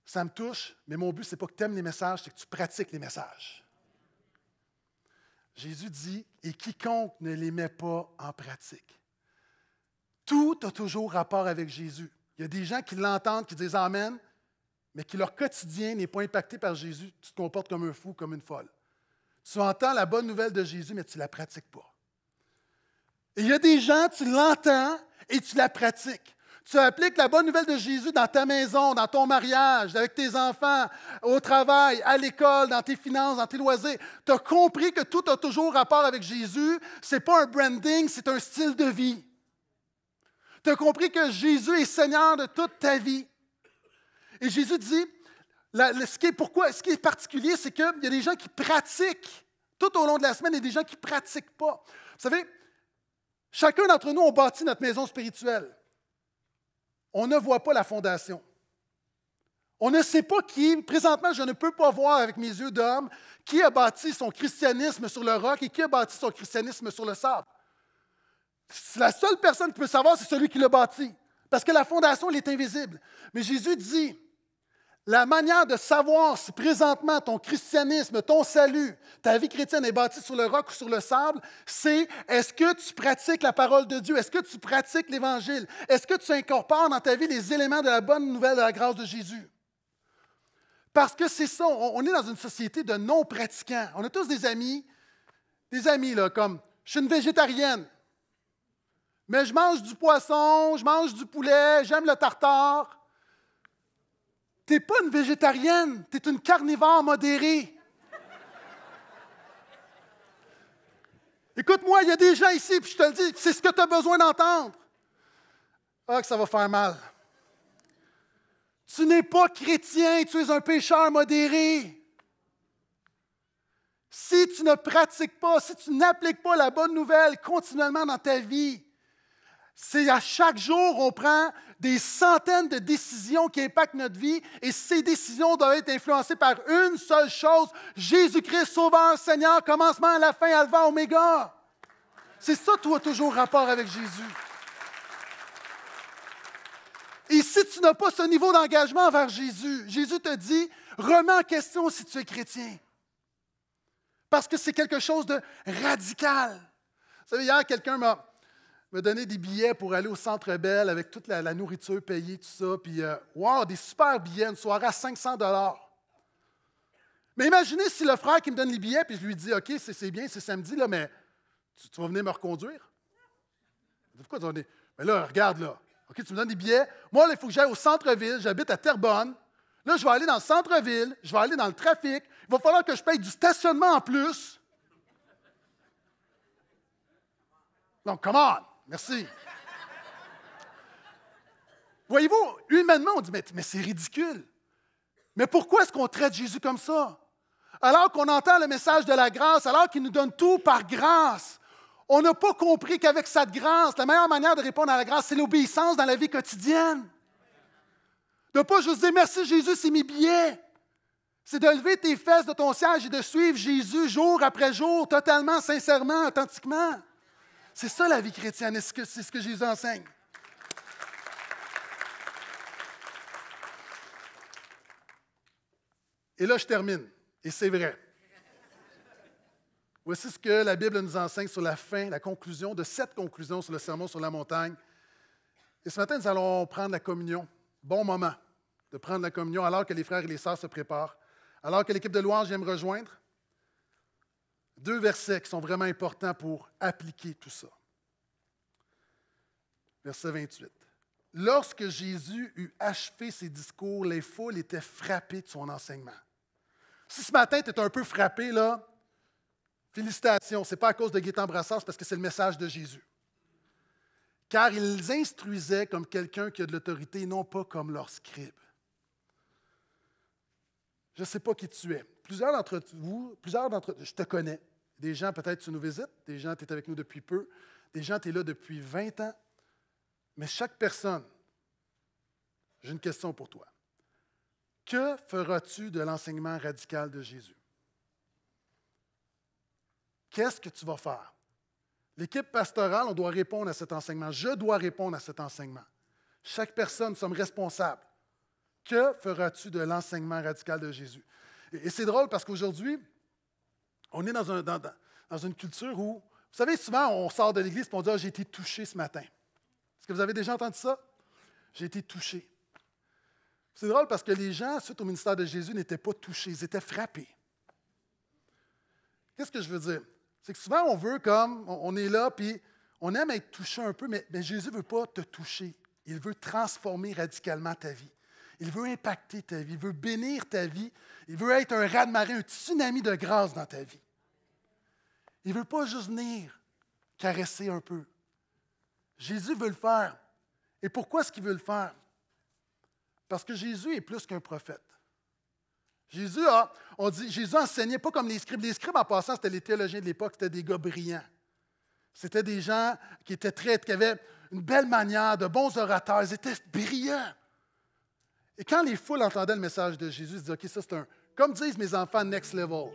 Ça me touche, mais mon but, n'est pas que tu aimes les messages, c'est que tu pratiques les messages. Jésus dit Et quiconque ne les met pas en pratique. Tout a toujours rapport avec Jésus. Il y a des gens qui l'entendent, qui disent Amen, mais qui leur quotidien n'est pas impacté par Jésus. Tu te comportes comme un fou, comme une folle. Tu entends la bonne nouvelle de Jésus, mais tu ne la pratiques pas. Il y a des gens, tu l'entends et tu la pratiques. Tu appliques la bonne nouvelle de Jésus dans ta maison, dans ton mariage, avec tes enfants, au travail, à l'école, dans tes finances, dans tes loisirs. Tu as compris que tout a toujours rapport avec Jésus. Ce n'est pas un branding, c'est un style de vie. Tu as compris que Jésus est Seigneur de toute ta vie. Et Jésus dit, ce, qui est, ce qui est particulier, c'est qu'il y a des gens qui pratiquent tout au long de la semaine et des gens qui ne pratiquent pas. Vous savez, Chacun d'entre nous, a bâti notre maison spirituelle. On ne voit pas la fondation. On ne sait pas qui, présentement, je ne peux pas voir avec mes yeux d'homme, qui a bâti son christianisme sur le roc et qui a bâti son christianisme sur le sable. La seule personne qui peut savoir, c'est celui qui l'a bâti, parce que la fondation, elle est invisible. Mais Jésus dit, la manière de savoir si présentement ton christianisme, ton salut, ta vie chrétienne est bâtie sur le roc ou sur le sable, c'est est-ce que tu pratiques la parole de Dieu? Est-ce que tu pratiques l'Évangile? Est-ce que tu incorpores dans ta vie les éléments de la bonne nouvelle de la grâce de Jésus? Parce que c'est ça, on est dans une société de non-pratiquants. On a tous des amis, des amis là, comme je suis une végétarienne, mais je mange du poisson, je mange du poulet, j'aime le tartare n'es pas une végétarienne, t'es une carnivore modérée. Écoute-moi, il y a des gens ici, puis je te le dis, c'est ce que tu as besoin d'entendre. Ah, que ça va faire mal. Tu n'es pas chrétien, tu es un pécheur modéré. Si tu ne pratiques pas, si tu n'appliques pas la bonne nouvelle continuellement dans ta vie, c'est à chaque jour, on prend des centaines de décisions qui impactent notre vie et ces décisions doivent être influencées par une seule chose, Jésus-Christ, Sauveur, Seigneur, commencement à la fin, Alpha, Oméga. C'est ça, toi, toujours rapport avec Jésus. Et si tu n'as pas ce niveau d'engagement vers Jésus, Jésus te dit, remets en question si tu es chrétien. Parce que c'est quelque chose de radical. Vous savez, hier, quelqu'un m'a me donner des billets pour aller au Centre Belle avec toute la, nourriture payée, tout ça. Puis, euh, des super billets, une soirée à 500 Mais imaginez si le frère qui me donne les billets, puis je lui dis, OK, c'est bien, c'est samedi, là, mais tu, vas venir me reconduire? Pourquoi tu vas venir? Mais là, regarde, là. OK, tu me donnes des billets. Moi, il faut que j'aille au centre-ville. J'habite à Terrebonne. Là, je vais aller dans le centre-ville. Je vais aller dans le trafic. Il va falloir que je paye du stationnement en plus. Donc, come on! Merci. Voyez-vous, humainement, on dit, mais, c'est ridicule. Mais pourquoi est-ce qu'on traite Jésus comme ça? Alors qu'on entend le message de la grâce, alors qu'il nous donne tout par grâce, on n'a pas compris qu'avec cette grâce, la meilleure manière de répondre à la grâce, c'est l'obéissance dans la vie quotidienne. De ne pas juste dire merci Jésus, c'est mes billets. C'est de lever tes fesses de ton siège et de suivre Jésus jour après jour, totalement, sincèrement, authentiquement. C'est ça la vie chrétienne, c'est -ce, ce que Jésus enseigne. Et là, je termine. Et c'est vrai. Voici ce que la Bible nous enseigne sur la fin, la conclusion de cette conclusion sur le sermon sur la montagne. Et ce matin, nous allons prendre la communion. Bon moment de prendre la communion alors que les frères et les sœurs se préparent, alors que l'équipe de louange vient me rejoindre deux versets qui sont vraiment importants pour appliquer tout ça. Verset 28. Lorsque Jésus eut achevé ses discours, les foules étaient frappées de son enseignement. Si ce matin, tu es un peu frappé, là, félicitations, ce n'est pas à cause de Gaétan c'est parce que c'est le message de Jésus. Car ils instruisait comme quelqu'un qui a de l'autorité, non pas comme leur scribe. Je ne sais pas qui tu es plusieurs d'entre vous, plusieurs d'entre je te connais. Des gens, peut-être, tu nous visites, des gens, tu es avec nous depuis peu, des gens, tu es là depuis 20 ans. Mais chaque personne, j'ai une question pour toi. Que feras-tu de l'enseignement radical de Jésus? Qu'est-ce que tu vas faire? L'équipe pastorale, on doit répondre à cet enseignement. Je dois répondre à cet enseignement. Chaque personne, nous sommes responsables. Que feras-tu de l'enseignement radical de Jésus? Et, c'est drôle parce qu'aujourd'hui, on est dans, une culture où, vous savez, souvent on sort de l'église et on dit ah, J'ai été touché ce matin. Est-ce que vous avez déjà entendu ça J'ai été touché. C'est drôle parce que les gens, suite au ministère de Jésus, n'étaient pas touchés, ils étaient frappés. Qu'est-ce que je veux dire? C'est que souvent, on veut comme, on est là, puis on aime être touché un peu, mais, mais Jésus ne veut pas te toucher. Il veut transformer radicalement ta vie. Il veut impacter ta vie, il veut bénir ta vie, il veut être un raz-de-marée, un tsunami de grâce dans ta vie. Il ne veut pas juste venir caresser un peu. Jésus veut le faire. Et pourquoi est-ce qu'il veut le faire? Parce que Jésus est plus qu'un prophète. Jésus a, on dit, Jésus enseignait pas comme les scribes. Les scribes, en passant, c'était les théologiens de l'époque, c'était des gars brillants. C'était des gens qui étaient très, qui avaient une belle manière, de bons orateurs, ils étaient brillants. Et quand les foules entendaient le message de Jésus, ils disaient, OK, ça c'est un, comme disent mes enfants, next level.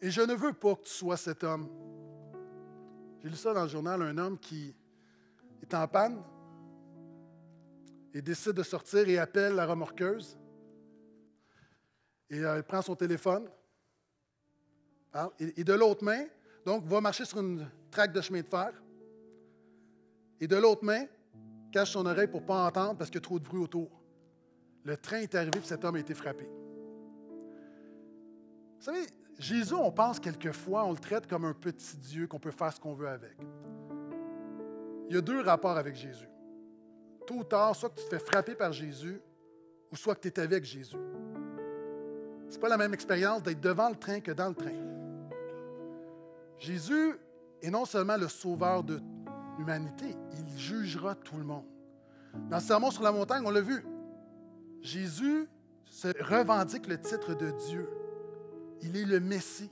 Et je ne veux pas que tu sois cet homme. J'ai lu ça dans le journal, un homme qui est en panne et décide de sortir et appelle la remorqueuse. Et euh, il prend son téléphone. Ah, et de l'autre main, donc, va marcher sur une traque de chemin de fer et de l'autre main, cache son oreille pour ne pas entendre parce qu'il y a trop de bruit autour. Le train est arrivé et cet homme a été frappé. Vous savez, Jésus, on pense quelquefois, on le traite comme un petit Dieu qu'on peut faire ce qu'on veut avec. Il y a deux rapports avec Jésus. Tôt ou tard, soit que tu te fais frapper par Jésus, ou soit que tu es avec Jésus. C'est pas la même expérience d'être devant le train que dans le train. Jésus est non seulement le sauveur de l'humanité. Il jugera tout le monde. Dans le sermon sur la montagne, on l'a vu. Jésus se revendique le titre de Dieu. Il est le Messie.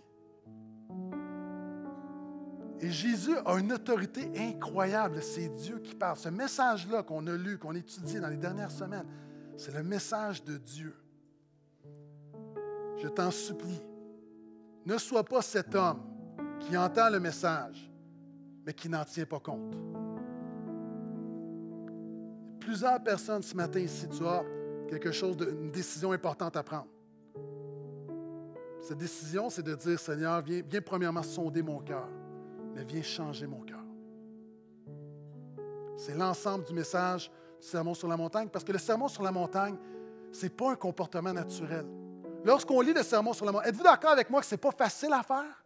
Et Jésus a une autorité incroyable. C'est Dieu qui parle. Ce message-là qu'on a lu, qu'on a étudié dans les dernières semaines, c'est le message de Dieu. Je t'en supplie, ne sois pas cet homme qui entend le message mais qui n'en tient pas compte. Plusieurs personnes ce matin ici, tu as quelque chose, une décision importante à prendre. Cette décision, c'est de dire, Seigneur, viens, viens premièrement sonder mon cœur, mais viens changer mon cœur. C'est l'ensemble du message du sermon sur la montagne, parce que le sermon sur la montagne, ce n'est pas un comportement naturel. Lorsqu'on lit le sermon sur la montagne, êtes-vous d'accord avec moi que ce n'est pas facile à faire?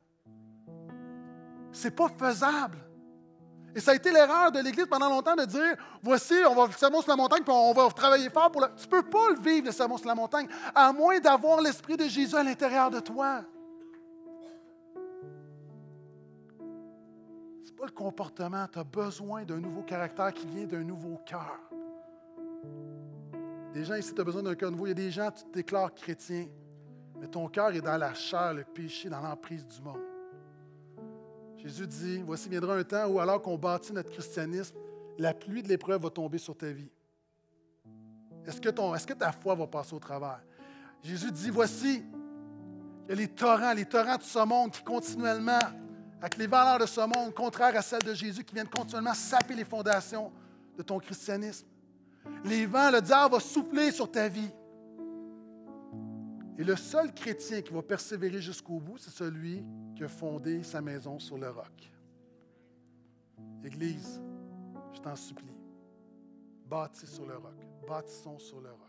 Ce n'est pas faisable. Et ça a été l'erreur de l'Église pendant longtemps de dire voici, on va le sermon sur la montagne, on va travailler fort pour le. Tu ne peux pas le vivre, le sermon sur la montagne, à moins d'avoir l'Esprit de Jésus à l'intérieur de toi. Ce n'est pas le comportement. Tu as besoin d'un nouveau caractère qui vient d'un nouveau cœur. Des gens ici, tu as besoin d'un cœur nouveau. Il y a des gens, tu te déclares chrétien, mais ton cœur est dans la chair, le péché, dans l'emprise du monde. Jésus dit, voici viendra un temps où alors qu'on bâtit notre christianisme, la pluie de l'épreuve va tomber sur ta vie. Est-ce que, ton, est-ce que ta foi va passer au travers? Jésus dit, voici, il y a les torrents, les torrents de ce monde qui continuellement, avec les valeurs de ce monde, contraires à celles de Jésus, qui viennent continuellement saper les fondations de ton christianisme. Les vents, le diable va souffler sur ta vie. Et le seul chrétien qui va persévérer jusqu'au bout, c'est celui qui a fondé sa maison sur le roc. Église, je t'en supplie, bâtis sur le roc, bâtissons sur le roc.